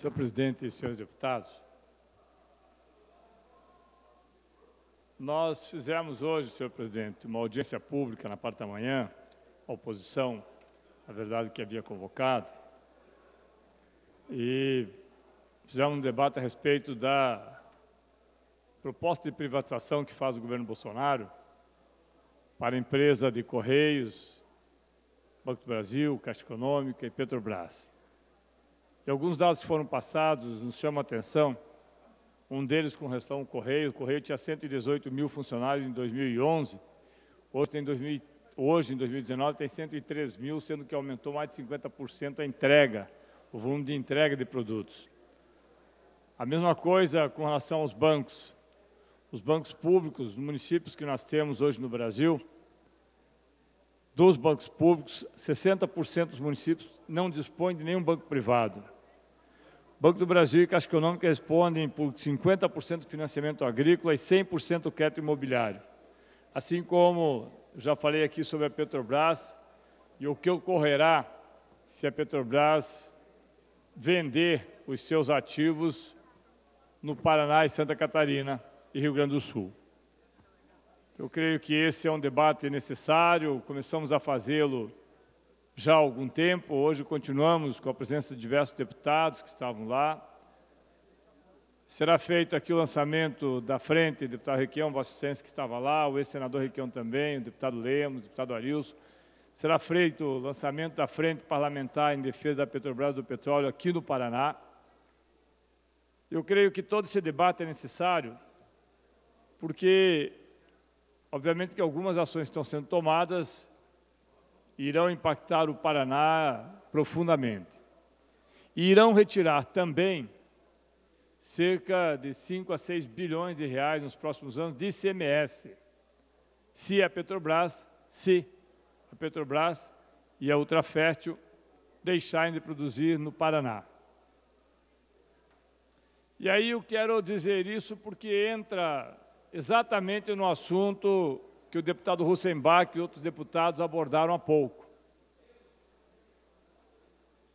Senhor presidente e senhores deputados, nós fizemos hoje, senhor presidente, uma audiência pública na parte da manhã, a oposição, na verdade, que havia convocado, e fizemos um debate a respeito da proposta de privatização que faz o governo Bolsonaro para a empresa de Correios, Banco do Brasil, Caixa Econômica e Petrobras. E alguns dados que foram passados nos chamam a atenção. Um deles com relação ao Correio. O Correio tinha 118 mil funcionários em 2011. Hoje, em 2019, tem 103 mil, sendo que aumentou mais de 50% a entrega, o volume de entrega de produtos. A mesma coisa com relação aos bancos. Os bancos públicos, os municípios que nós temos hoje no Brasil, dos bancos públicos, 60% dos municípios não dispõem de nenhum banco privado. Banco do Brasil e Caixa Econômica respondem por 50% do financiamento agrícola e 100% do crédito imobiliário. Assim como já falei aqui sobre a Petrobras e o que ocorrerá se a Petrobras vender os seus ativos no Paraná e Santa Catarina e Rio Grande do Sul. Eu creio que esse é um debate necessário, começamos a fazê-lo já há algum tempo, hoje continuamos com a presença de diversos deputados que estavam lá. Será feito aqui o lançamento da frente, deputado Requião, Vossa Excelência, que estava lá, o ex-senador Requião também, o deputado Lemos, o deputado Arilson. Será feito o lançamento da frente parlamentar em defesa da Petrobras do petróleo aqui no Paraná. Eu creio que todo esse debate é necessário, porque Obviamente que algumas ações estão sendo tomadas irão impactar o Paraná profundamente. E irão retirar também cerca de 5 a 6 bilhões de reais nos próximos anos de ICMS, se a Petrobras, se a Petrobras e a Ultrafértil deixarem de produzir no Paraná. E aí eu quero dizer isso porque entra exatamente no assunto que o deputado Russenbach e outros deputados abordaram há pouco.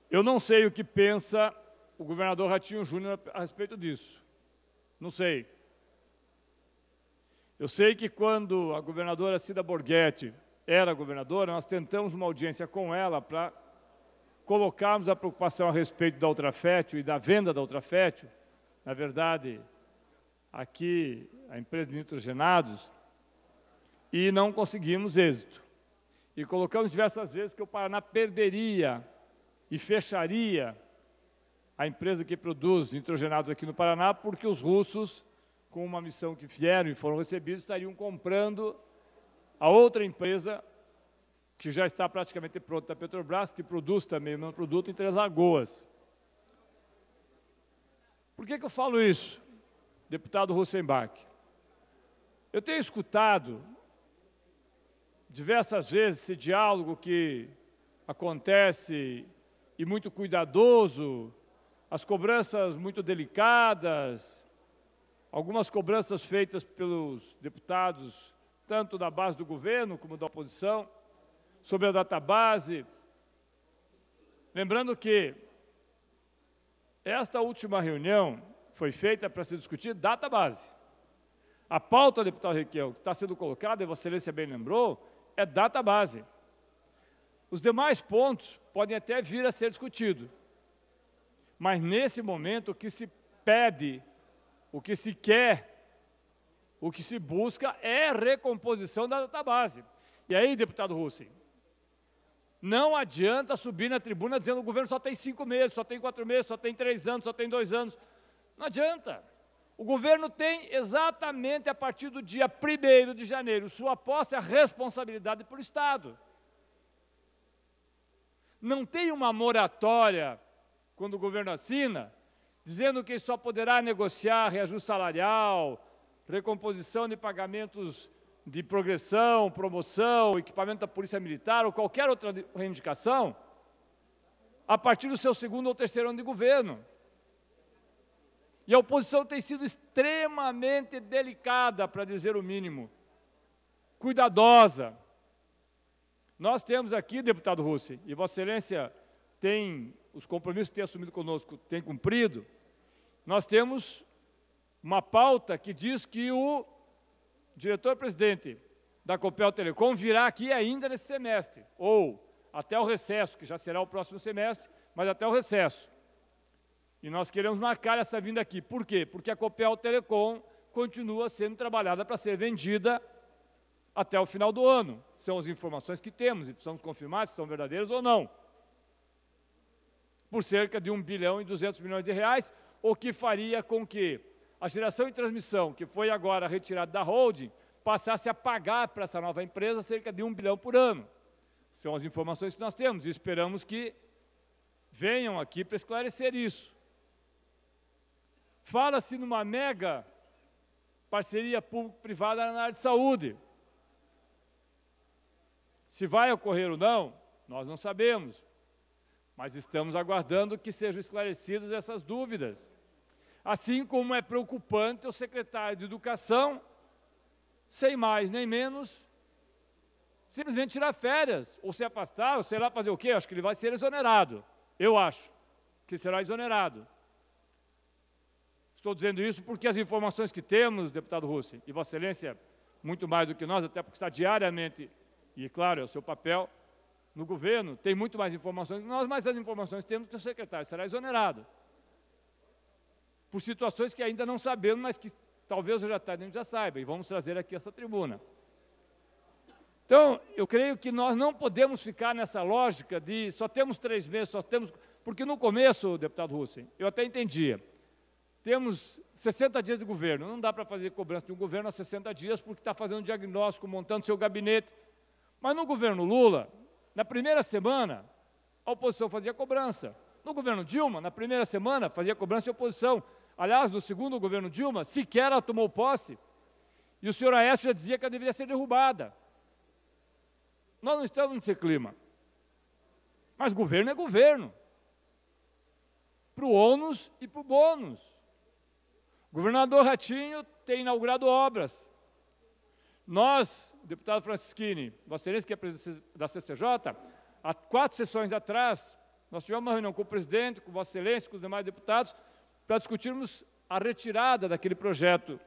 Eu não sei o que pensa o governador Ratinho Júnior a respeito disso. Não sei. Eu sei que quando a governadora Cida Borghetti era governadora, nós tentamos uma audiência com ela para colocarmos a preocupação a respeito da Ultrafétil e da venda da Ultrafétil. Na verdade, aqui a empresa de nitrogenados e não conseguimos êxito. E colocamos diversas vezes que o Paraná perderia e fecharia a empresa que produz nitrogenados aqui no Paraná, porque os russos, com uma missão que vieram e foram recebidos, estariam comprando a outra empresa que já está praticamente pronta, a Petrobras, que produz também o mesmo produto em Três Lagoas. Por que, que eu falo isso? deputado Rosenbach. Eu tenho escutado diversas vezes esse diálogo que acontece e muito cuidadoso, as cobranças muito delicadas, algumas cobranças feitas pelos deputados, tanto da base do governo como da oposição, sobre a database. Lembrando que esta última reunião foi feita para se discutir data base. A pauta, deputado Riquel, que está sendo colocada, e Vossa Excelência bem lembrou, é data base. Os demais pontos podem até vir a ser discutidos, mas nesse momento o que se pede, o que se quer, o que se busca é recomposição da data base. E aí, deputado Hussein, não adianta subir na tribuna dizendo que o governo só tem cinco meses, só tem quatro meses, só tem três anos, só tem dois anos. Não adianta. O governo tem exatamente a partir do dia 1 de janeiro sua posse a responsabilidade para o Estado. Não tem uma moratória quando o governo assina, dizendo que só poderá negociar reajuste salarial, recomposição de pagamentos de progressão, promoção, equipamento da Polícia Militar ou qualquer outra reivindicação, a partir do seu segundo ou terceiro ano de governo. E a oposição tem sido extremamente delicada, para dizer o mínimo, cuidadosa. Nós temos aqui, deputado Russi, e Vossa Excelência tem os compromissos que tem assumido conosco, tem cumprido, nós temos uma pauta que diz que o diretor-presidente da Copel Telecom virá aqui ainda nesse semestre, ou até o recesso, que já será o próximo semestre, mas até o recesso. E nós queremos marcar essa vinda aqui. Por quê? Porque a Copel Telecom continua sendo trabalhada para ser vendida até o final do ano. São as informações que temos e precisamos confirmar se são verdadeiras ou não. Por cerca de 1 bilhão e 200 milhões de reais, o que faria com que a geração e transmissão, que foi agora retirada da holding, passasse a pagar para essa nova empresa cerca de 1 bilhão por ano. São as informações que nós temos e esperamos que venham aqui para esclarecer isso. Fala-se numa mega parceria público-privada na área de saúde. Se vai ocorrer ou não, nós não sabemos, mas estamos aguardando que sejam esclarecidas essas dúvidas. Assim como é preocupante o secretário de Educação, sem mais nem menos, simplesmente tirar férias, ou se afastar, ou sei lá fazer o quê, acho que ele vai ser exonerado. Eu acho que será exonerado. Estou dizendo isso porque as informações que temos, deputado Russi, e Vossa Excelência, muito mais do que nós, até porque está diariamente, e claro, é o seu papel, no governo, tem muito mais informações que nós, mas as informações temos que o secretário será exonerado. Por situações que ainda não sabemos, mas que talvez o Jatá já saiba, e vamos trazer aqui essa tribuna. Então, eu creio que nós não podemos ficar nessa lógica de só temos três meses, só temos. Porque no começo, deputado Hussein, eu até entendia temos 60 dias de governo. Não dá para fazer cobrança de um governo a 60 dias porque está fazendo diagnóstico, montando seu gabinete. Mas no governo Lula, na primeira semana, a oposição fazia cobrança. No governo Dilma, na primeira semana, fazia cobrança de oposição. Aliás, no segundo governo Dilma, sequer ela tomou posse. E o senhor Aécio já dizia que ela deveria ser derrubada. Nós não estamos nesse clima. Mas governo é governo. Para o ônus e para o bônus governador Ratinho tem inaugurado obras. Nós, deputado Francisquini, Vossa Excelência, que é presidente da CCJ, há quatro sessões atrás, nós tivemos uma reunião com o presidente, com Vossa Excelência, com os demais deputados, para discutirmos a retirada daquele projeto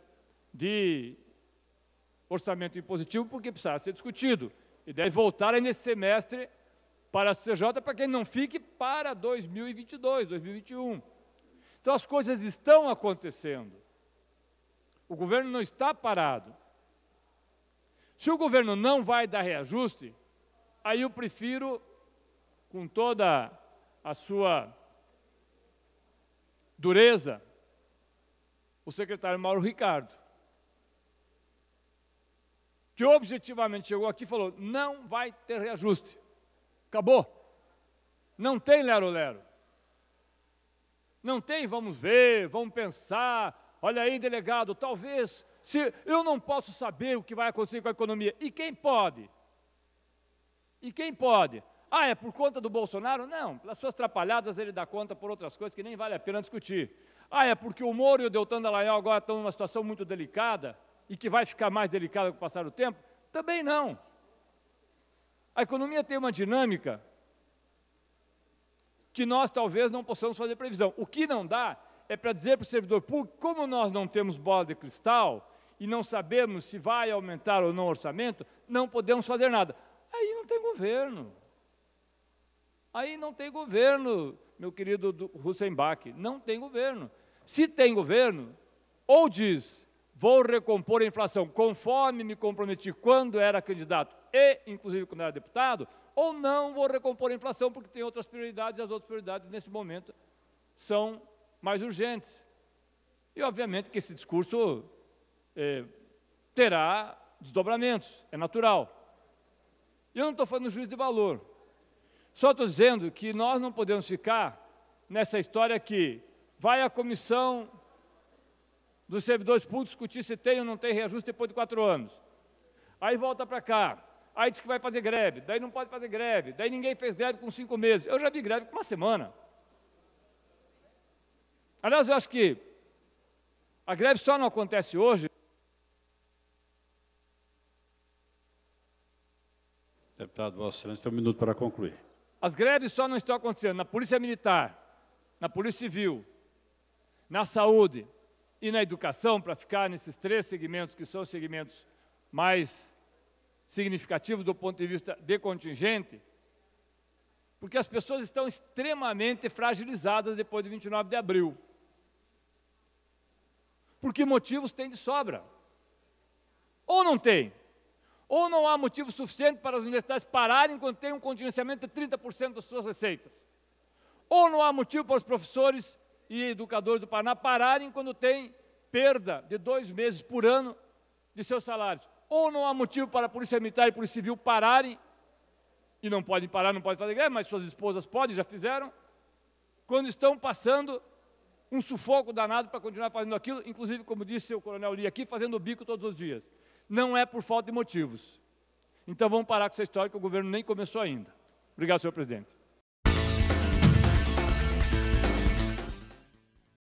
de orçamento impositivo, porque precisava ser discutido. E deve voltar nesse semestre para a CCJ para que ele não fique para 2022, 2021. Então as coisas estão acontecendo. O governo não está parado. Se o governo não vai dar reajuste, aí eu prefiro, com toda a sua dureza, o secretário Mauro Ricardo, que objetivamente chegou aqui e falou: não vai ter reajuste. Acabou. Não tem lero-lero. Não tem? Vamos ver, vamos pensar. Olha aí, delegado, talvez, se eu não posso saber o que vai acontecer com a economia. E quem pode? E quem pode? Ah, é por conta do Bolsonaro? Não, pelas suas atrapalhadas ele dá conta por outras coisas que nem vale a pena discutir. Ah, é porque o Moro e o Deltan Dallagnol agora estão numa situação muito delicada e que vai ficar mais delicada com o passar do tempo? Também não. A economia tem uma dinâmica que nós talvez não possamos fazer previsão. O que não dá é para dizer para o servidor público, como nós não temos bola de cristal e não sabemos se vai aumentar ou não o orçamento, não podemos fazer nada. Aí não tem governo. Aí não tem governo, meu querido Hussenbach. não tem governo. Se tem governo, ou diz, vou recompor a inflação conforme me comprometi quando era candidato e, inclusive, quando era deputado, ou não vou recompor a inflação porque tem outras prioridades e as outras prioridades nesse momento são mais urgentes. E obviamente que esse discurso é, terá desdobramentos, é natural. Eu não estou fazendo juízo de valor, só estou dizendo que nós não podemos ficar nessa história que vai a comissão dos servidores públicos discutir se tem ou não tem reajuste depois de quatro anos. Aí volta para cá, Aí diz que vai fazer greve, daí não pode fazer greve, daí ninguém fez greve com cinco meses. Eu já vi greve com uma semana. Aliás, eu acho que a greve só não acontece hoje. Deputado Vossa Excelência, tem um minuto para concluir. As greves só não estão acontecendo na Polícia Militar, na Polícia Civil, na saúde e na educação, para ficar nesses três segmentos que são os segmentos mais significativos do ponto de vista de contingente, porque as pessoas estão extremamente fragilizadas depois de 29 de abril. Porque motivos tem de sobra. Ou não tem. Ou não há motivo suficiente para as universidades pararem quando tem um contingenciamento de 30% das suas receitas. Ou não há motivo para os professores e educadores do Paraná pararem quando tem perda de dois meses por ano de seus salários ou não há motivo para a polícia militar e a polícia civil pararem, e não podem parar, não podem fazer guerra, mas suas esposas podem, já fizeram, quando estão passando um sufoco danado para continuar fazendo aquilo, inclusive, como disse o coronel Lee aqui, fazendo o bico todos os dias. Não é por falta de motivos. Então vamos parar com essa história que o governo nem começou ainda. Obrigado, senhor presidente.